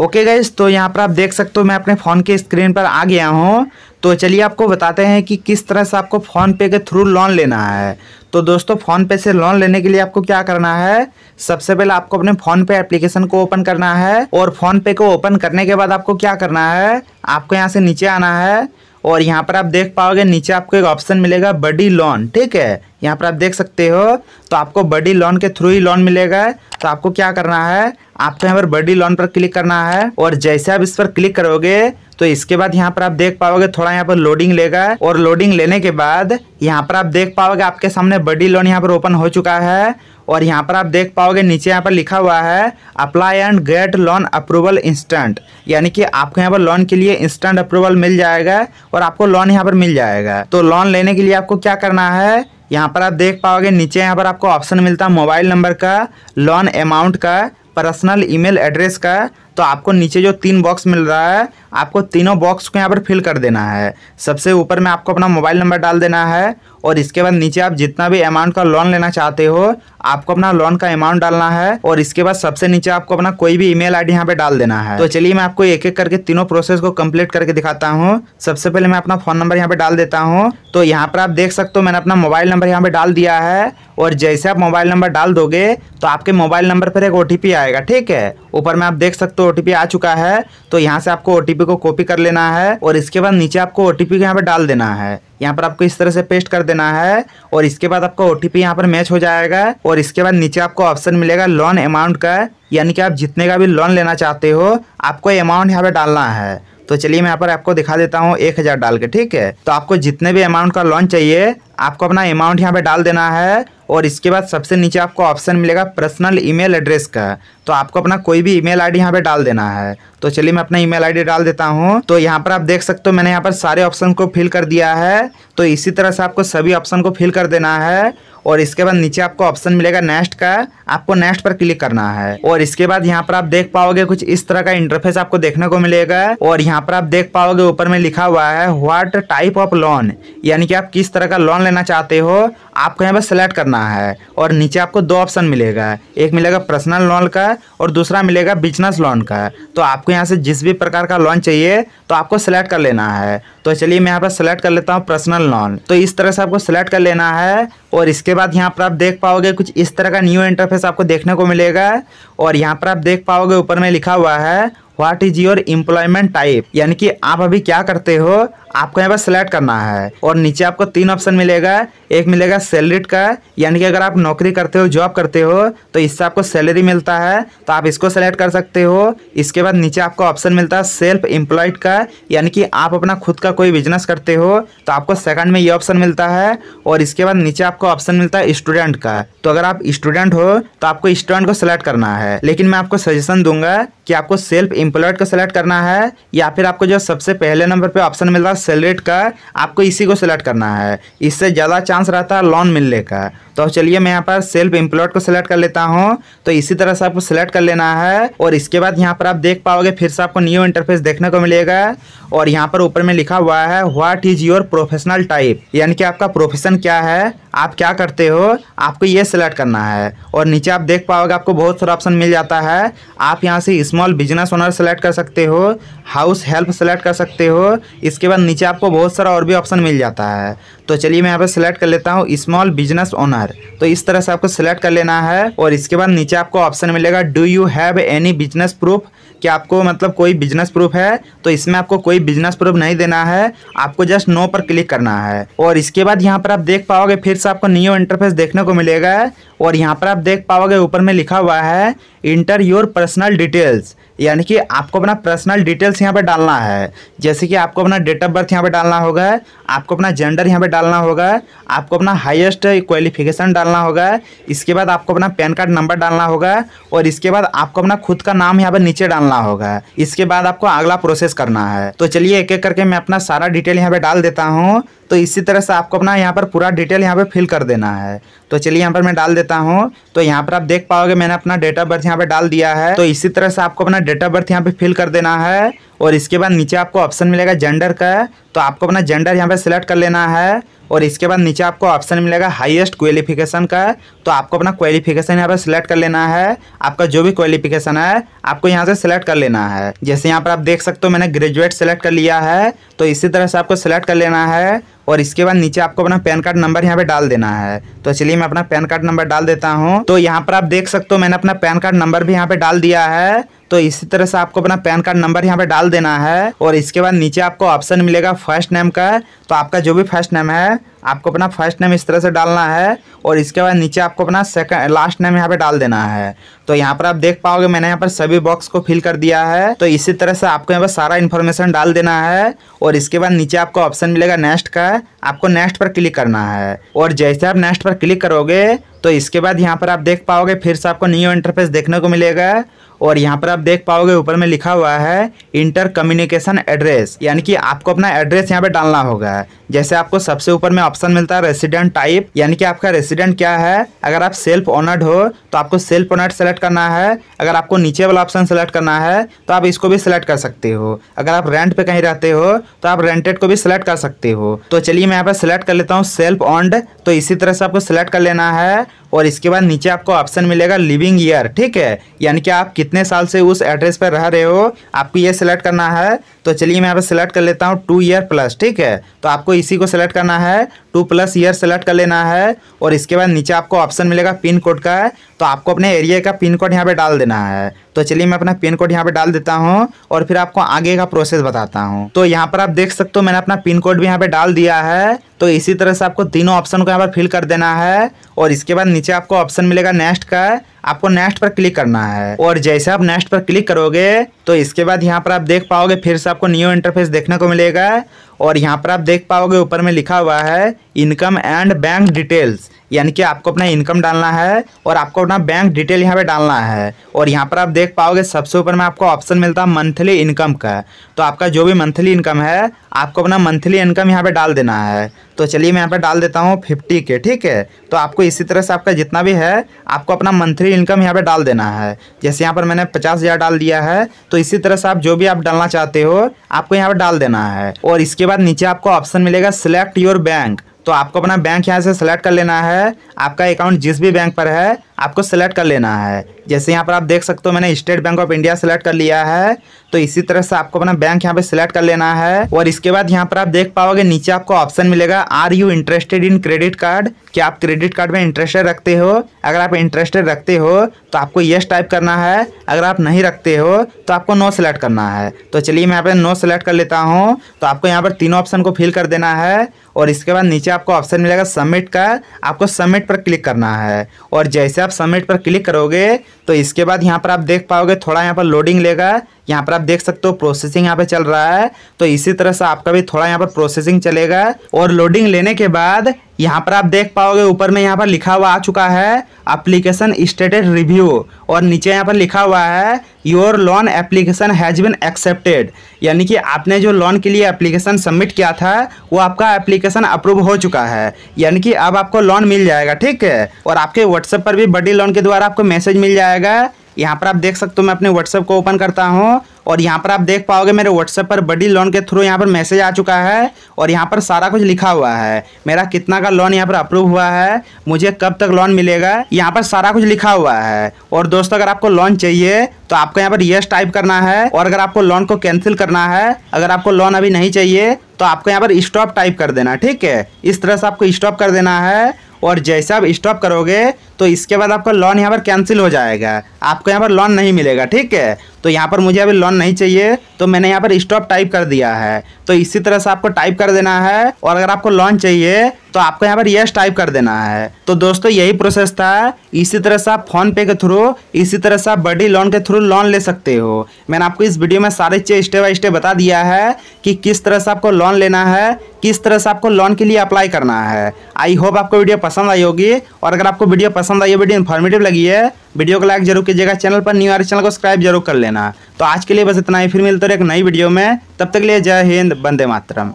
okay guys तो यहाँ पर आप देख सकते हो मैं अपने फ़ोन के स्क्रीन पर आ गया हूँ तो चलिए आपको बताते हैं कि किस तरह से आपको फ़ोन पे के थ्रू लोन लेना है तो दोस्तों फ़ोन पे से लोन लेने के लिए आपको क्या करना है सबसे पहले आपको अपने फ़ोन पे एप्लीकेशन को ओपन करना है और फ़ोन पे को ओपन करने के बाद आपको क्या करना है आपको यहाँ से नीचे आना है और यहाँ पर आप देख पाओगे नीचे आपको एक ऑप्शन मिलेगा बडी लोन ठीक है यहाँ पर आप देख सकते हो तो आपको बडी लोन के थ्रू ही लोन मिलेगा तो आपको क्या करना है आपको यहाँ पर बडी लोन पर क्लिक करना है और जैसे आप इस पर क्लिक करोगे तो इसके बाद यहाँ पर आप देख पाओगे थोड़ा यहाँ पर लोडिंग लेगा और लोडिंग लेने के बाद यहाँ पर आप देख पाओगे आपके सामने बडी लोन यहाँ पर ओपन हो चुका है और यहाँ पर आप देख पाओगे नीचे यहाँ पर लिखा हुआ है apply and get loan approval instant यानी कि आपको यहाँ पर लोन के लिए इंस्टेंट अप्रूवल मिल जाएगा और आपको लोन यहाँ पर मिल जाएगा तो लोन लेने के लिए आपको क्या करना है यहाँ पर आप देख पाओगे नीचे यहाँ पर आपको ऑप्शन मिलता है मोबाइल नंबर का लोन अमाउंट का पर्सनल ईमेल एड्रेस का तो आपको नीचे जो तीन बॉक्स मिल रहा है आपको तीनों बॉक्स को यहाँ पर फिल कर देना है सबसे ऊपर में आपको अपना मोबाइल नंबर डाल देना है और इसके बाद नीचे आप जितना भी अमाउंट का लोन लेना चाहते हो आपको अपना लोन का अमाउंट डालना है और इसके बाद सबसे नीचे आपको अपना कोई भी ईमेल आईडी यहाँ पे डाल देना है तो चलिए मैं आपको एक एक करके तीनों प्रोसेस को कंप्लीट करके दिखाता हूँ सबसे पहले मैं अपना फोन नंबर यहाँ पे डाल देता हूँ तो यहाँ पर आप देख सकते हो मैंने अपना मोबाइल नंबर यहाँ पे डाल दिया है और जैसे आप मोबाइल नंबर डाल दोगे तो आपके मोबाइल नंबर पर एक ओ आएगा ठीक है ऊपर में आप देख सकते हो ओटीपी आ चुका है तो यहाँ से आपको ओटीपी को कॉपी कर लेना है और इसके बाद नीचे आपको ओटीपी यहाँ पर डाल देना है यहाँ पर आपको इस तरह से पेस्ट कर देना है और इसके बाद आपका ओटीपी यहाँ पर मैच हो जाएगा और इसके बाद नीचे आपको ऑप्शन मिलेगा लोन अमाउंट का यानी कि आप जितने का भी लोन लेना चाहते हो आपको अमाउंट यहाँ पर डालना है तो चलिए मैं यहाँ पर आपको दिखा देता हूँ एक हज़ार डाल के ठीक है तो आपको जितने भी अमाउंट का लोन चाहिए आपको अपना अमाउंट यहाँ पे डाल देना है और इसके बाद सबसे नीचे आपको ऑप्शन मिलेगा पर्सनल ईमेल एड्रेस का तो आपको अपना कोई भी ईमेल आईडी यहाँ पे डाल देना है तो चलिए मैं अपना ईमेल आईडी डाल देता हूँ तो यहाँ पर आप देख सकते हो मैंने यहाँ पर सारे ऑप्शन को फिल कर दिया है तो इसी तरह से आपको सभी ऑप्शन को फिल कर देना है और इसके बाद नीचे आपको ऑप्शन मिलेगा नेक्स्ट का आपको नेक्स्ट पर क्लिक करना है और इसके बाद यहाँ पर आप देख पाओगे कुछ इस तरह का इंटरफेस आपको देखने को मिलेगा और यहाँ पर आप देख पाओगे ऊपर में लिखा हुआ है व्हाट टाइप ऑफ लोन यानी कि आप किस तरह का लोन लेना चाहते हो आपको यहाँ पर सेलेक्ट करना है और नीचे आपको दो ऑप्शन मिलेगा एक मिलेगा पर्सनल लोन का और दूसरा मिलेगा बिजनेस लोन का तो आपको यहाँ से जिस भी प्रकार का लोन चाहिए तो आपको सेलेक्ट कर लेना है तो चलिए मैं यहाँ पर सेलेक्ट कर लेता हूँ पर्सनल लोन तो इस तरह से आपको सेलेक्ट कर लेना है और इसके बाद यहाँ पर आप देख पाओगे कुछ इस तरह का न्यू इंटरफेस आपको देखने को मिलेगा और यहाँ पर आप देख पाओगे ऊपर में लिखा हुआ है what is your employment type यानी कि आप अभी क्या करते हो आपको यहाँ पर सेलेक्ट करना है और नीचे आपको तीन ऑप्शन मिलेगा एक मिलेगा सैलरीड का यानी कि अगर आप नौकरी करते हो जॉब करते हो तो इससे आपको सैलरी मिलता है तो आप इसको सेलेक्ट कर सकते हो इसके बाद नीचे आपको ऑप्शन मिलता है सेल्फ एम्प्लॉयड का यानी कि आप अपना खुद का कोई बिजनेस करते हो तो आपको सेकंड में ये ऑप्शन मिलता है और इसके बाद नीचे आपको ऑप्शन मिलता है स्टूडेंट का तो अगर आप स्टूडेंट हो तो आपको स्टूडेंट को सिलेक्ट करना है लेकिन मैं आपको सजेशन दूंगा कि आपको सेल्फ एम्प्लॉयड को सिलेक्ट करना है या फिर आपको जो सबसे पहले नंबर पर ऑप्शन मिलता है सेलेक्ट का आपको इसी को सिलेक्ट करना है इससे ज़्यादा चांस रहता है लोन मिलने का तो चलिए मैं यहाँ पर सेल्फ एम्प्लॉयड को सिलेक्ट कर लेता हूँ तो इसी तरह से आपको सिलेक्ट कर लेना है और इसके बाद यहाँ पर आप देख पाओगे फिर से आपको न्यू इंटरफेस देखने को मिलेगा और यहाँ पर ऊपर में लिखा हुआ है what is your professional type यानी कि आपका प्रोफेशन क्या है आप क्या करते हो आपको ये सिलेक्ट करना है और नीचे आप देख पाओगे आपको बहुत सारा ऑप्शन मिल जाता है आप यहाँ से स्मॉल बिजनेस ओनर सेलेक्ट कर सकते हो हाउस हेल्प सेलेक्ट कर सकते हो इसके बाद नीचे आपको बहुत सारा और भी ऑप्शन मिल जाता है तो चलिए मैं यहाँ पे सिलेक्ट कर लेता हूँ स्मॉल बिजनेस ओनर तो इस तरह से आपको सिलेक्ट कर लेना है और इसके बाद नीचे आपको ऑप्शन मिलेगा do you have any business proof कि आपको मतलब कोई बिजनेस प्रूफ है तो इसमें आपको कोई बिजनेस प्रूफ नहीं देना है आपको जस्ट नो पर क्लिक करना है और इसके बाद यहाँ पर आप देख पाओगे फिर से आपको न्यू इंटरफेस देखने को मिलेगा और यहाँ पर आप देख पाओगे ऊपर में लिखा हुआ है इंटर योर पर्सनल डिटेल्स यानी कि आपको अपना पर्सनल डिटेल्स यहाँ पर डालना है जैसे कि आपको अपना डेट ऑफ बर्थ यहाँ पर डालना होगा आपको अपना जेंडर यहाँ पर डालना होगा आपको अपना हाईएस्ट क्वालिफिकेशन डालना होगा इसके बाद आपको अपना पैन कार्ड नंबर डालना होगा और इसके बाद आपको अपना खुद का नाम यहाँ पर नीचे डालना होगा इसके बाद आपको अगला प्रोसेस करना है तो चलिए एक एक करके मैं अपना सारा डिटेल यहाँ पर डाल देता हूँ तो इसी तरह से आपको अपना यहाँ पर पूरा डिटेल यहाँ पर फिल कर देना है तो चलिए यहाँ पर मैं डाल देता हूँ तो यहाँ पर आप देख पाओगे मैंने अपना डेट ऑफ बर्थ यहाँ पर डाल दिया है तो इसी तरह से आपको अपना डेट ऑफ बर्थ यहाँ पर फिल कर देना है और इसके बाद नीचे आपको ऑप्शन मिलेगा जेंडर का तो आपको अपना जेंडर यहाँ पे सिलेक्ट कर लेना है और इसके बाद नीचे आपको ऑप्शन मिलेगा हाईएस्ट क्वालिफिकेशन का तो आपको अपना क्वालिफिकेशन यहाँ पर सिलेक्ट कर लेना है आपका जो भी क्वालिफिकेशन है आपको यहाँ से सिलेक्ट कर लेना है जैसे यहाँ पर आप देख सकते हो मैंने ग्रेजुएट सेलेक्ट कर लिया है तो इसी तरह से आपको सिलेक्ट कर लेना है और इसके बाद नीचे आपको अपना पैन कार्ड नंबर यहाँ पे डाल देना है तो चलिए मैं अपना पैन कार्ड नंबर डाल देता हूँ तो यहाँ पर आप देख सकते हो मैंने अपना पैन कार्ड नंबर भी यहाँ पे डाल दिया है तो इसी तरह से आपको अपना पैन कार्ड नंबर यहाँ पे डाल देना है और इसके बाद नीचे आपको ऑप्शन मिलेगा फर्स्ट नेम का तो आपका जो भी फर्स्ट नेम है आपको अपना फर्स्ट नेम इस तरह से डालना है और इसके बाद नीचे आपको अपना सेकंड लास्ट नेम यहाँ पे डाल देना है तो यहाँ पर आप देख पाओगे मैंने यहाँ पर सभी बॉक्स को फिल कर दिया है तो इसी तरह से आपको यहाँ पर सारा इन्फॉर्मेशन डाल देना है और इसके बाद नीचे आपको ऑप्शन मिलेगा नेक्स्ट का आपको नेक्स्ट पर क्लिक करना है और जैसे आप नेक्स्ट पर क्लिक करोगे तो इसके बाद यहाँ पर आप देख पाओगे फिर से आपको न्यू इंटरफेस देखने को मिलेगा और यहाँ पर आप देख पाओगे ऊपर में लिखा हुआ है इंटर कम्युनिकेशन एड्रेस यानी कि आपको अपना एड्रेस यहाँ पे डालना होगा जैसे आपको सबसे ऊपर में ऑप्शन मिलता है रेसिडेंट टाइप यानी कि आपका रेसिडेंट क्या है अगर आप सेल्फ ऑनर्ड हो तो आपको सेल्फ ऑनर्ड सेलेक्ट करना है अगर आपको नीचे वाला ऑप्शन सेलेक्ट करना है तो आप इसको भी सिलेक्ट कर सकते हो अगर आप रेंट पे कहीं रहते हो तो आप रेंटेड को भी सिलेक्ट कर सकते हो तो चलिए मैं यहाँ पर सिलेक्ट कर लेता हूँ सेल्फ ऑनड तो इसी तरह से आपको सिलेक्ट कर लेना है और इसके बाद नीचे आपको ऑप्शन मिलेगा लिविंग ईयर ठीक है यानी कि आप कितने साल से उस एड्रेस पर रह रहे हो आपको ये सिलेक्ट करना है तो चलिए मैं यहाँ पर सेलेक्ट कर लेता हूँ टू ईयर प्लस ठीक है तो आपको इसी को सेलेक्ट करना है टू प्लस ईयर सेलेक्ट कर लेना है और इसके बाद नीचे आपको ऑप्शन मिलेगा पिन कोड का तो आपको अपने एरिया का पिन कोड यहाँ पर डाल देना है तो चलिए मैं अपना पिन कोड यहाँ पर डाल देता हूँ और फिर आपको आगे का प्रोसेस बताता हूँ तो यहाँ पर आप देख सकते हो मैंने अपना पिन कोड भी यहाँ पर डाल दिया है तो इसी तरह से आपको तीनों ऑप्शन को यहाँ पर फिल कर देना है और इसके बाद नीचे आपको ऑप्शन मिलेगा नेक्स्ट का आपको नेक्स्ट पर क्लिक करना है और जैसे आप नेक्स्ट पर क्लिक करोगे तो इसके बाद यहाँ पर आप देख पाओगे फिर से आपको न्यू इंटरफेस देखने को मिलेगा और यहाँ पर आप देख पाओगे ऊपर में लिखा हुआ है इनकम एंड बैंक डिटेल्स यानी कि आपको अपना इनकम डालना है और आपको अपना बैंक डिटेल यहाँ पे डालना है और यहाँ पर आप देख पाओगे सबसे ऊपर में आपको ऑप्शन मिलता है मंथली इनकम का तो आपका जो भी मंथली इनकम है आपको अपना मंथली इनकम यहाँ पे डाल देना है तो चलिए मैं यहाँ पे डाल देता हूँ फिफ्टी के ठीक है तो आपको इसी तरह से आपका जितना भी है आपको अपना मंथली इनकम यहाँ पर डाल देना है जैसे यहाँ पर मैंने पचास हज़ार डाल दिया है तो इसी तरह से आप जो भी आप डालना चाहते हो आपको यहाँ पर डाल देना है और इसके उसके बाद नीचे आपको ऑप्शन मिलेगा सिलेक्ट योर बैंक तो आपको अपना बैंक यहाँ से सेलेक्ट कर लेना है आपका अकाउंट जिस भी बैंक पर है आपको सेलेक्ट कर लेना है जैसे यहाँ पर आप देख सकते हो मैंने State Bank of India select कर लिया है तो इसी तरह से आपको अपना बैंक यहाँ पे सिलेक्ट कर लेना है और इसके बाद यहाँ पर आप देख पाओगे नीचे आपको ऑप्शन मिलेगा are you interested in credit card क्या आप क्रेडिट कार्ड में इंटरेस्टेड रखते हो अगर आप इंटरेस्टेड रखते हो तो आपको येस टाइप करना है अगर आप नहीं रखते हो तो आपको नो सेलेक्ट करना है तो चलिए मैं यहाँ पर नो सेलेक्ट कर लेता हूँ तो आपको यहाँ पर तीनों ऑप्शन को फिल कर देना है और इसके बाद नीचे आपको ऑप्शन मिलेगा सबमिट का आपको सबमिट पर क्लिक करना है और जैसे आप सबमिट पर क्लिक करोगे तो इसके बाद यहाँ पर आप देख पाओगे थोड़ा यहाँ पर लोडिंग लेगा यहाँ पर आप देख सकते हो प्रोसेसिंग यहाँ पे चल रहा है तो इसी तरह से आपका भी थोड़ा यहाँ पर प्रोसेसिंग चलेगा और लोडिंग लेने के बाद यहाँ पर आप देख पाओगे ऊपर में यहाँ पर लिखा हुआ आ चुका है एप्लीकेशन स्टेटेड रिव्यू और नीचे यहाँ पर लिखा हुआ है your loan application has been accepted यानी कि आपने जो लोन के लिए एप्लीकेशन सबमिट किया था वो आपका एप्लीकेशन अप्रूव हो चुका है यानी कि अब आप आपको लोन मिल जाएगा ठीक है और आपके व्हाट्सएप पर भी बडी लोन के द्वारा आपको मैसेज मिल जाएगा यहाँ पर आप देख सकते हो मैं अपने व्हाट्सएप को ओपन करता हूँ और यहाँ पर आप देख पाओगे मेरे व्हाट्सएप पर बड़ी लोन के थ्रू यहाँ पर मैसेज आ चुका है और यहाँ पर सारा कुछ लिखा हुआ है मेरा कितना का लोन यहाँ पर अप्रूव हुआ है मुझे कब तक लोन मिलेगा यहाँ पर सारा कुछ लिखा हुआ है और दोस्तों अगर आपको लोन चाहिए तो आपको यहाँ पर यश टाइप करना है और अगर आपको लोन को कैंसिल करना है अगर आपको लोन अभी नहीं चाहिए तो आपको यहाँ पर स्टॉप टाइप कर देना ठीक है इस तरह से आपको स्टॉप कर देना है और जैसे आप स्टॉप करोगे तो इसके बाद आपका लोन यहाँ पर कैंसिल हो जाएगा आपको यहाँ पर लोन नहीं मिलेगा ठीक है तो यहाँ पर मुझे अभी लोन नहीं चाहिए तो मैंने यहाँ पर स्टॉप टाइप कर दिया है तो इसी तरह से आपको टाइप कर देना है और अगर आपको लोन चाहिए तो आपको यहाँ पर यस टाइप कर देना है तो दोस्तों यही प्रोसेस था इसी तरह से आप फोन पे के थ्रू इसी तरह से आप बडी लोन के थ्रू लोन ले सकते हो मैंने आपको इस वीडियो में सारे चीज स्टेप बाई स्टेप बता दिया है कि किस तरह से आपको लोन लेना है किस तरह से आपको लोन के लिए अप्लाई करना है आई होप आपको वीडियो पसंद आई होगी और अगर आपको वीडियो पसंद आई वीडियो इन्फॉर्मेटिव लगी है वीडियो को लाइक जरूर कीजिएगा चैनल पर न्यू आर चैनल को सब्सक्राइब जरूर कर लेना तो आज के लिए बस इतना ही फिर मिलते रहे एक नई वीडियो में तब तक के लिए जय हिंद बंदे मातरम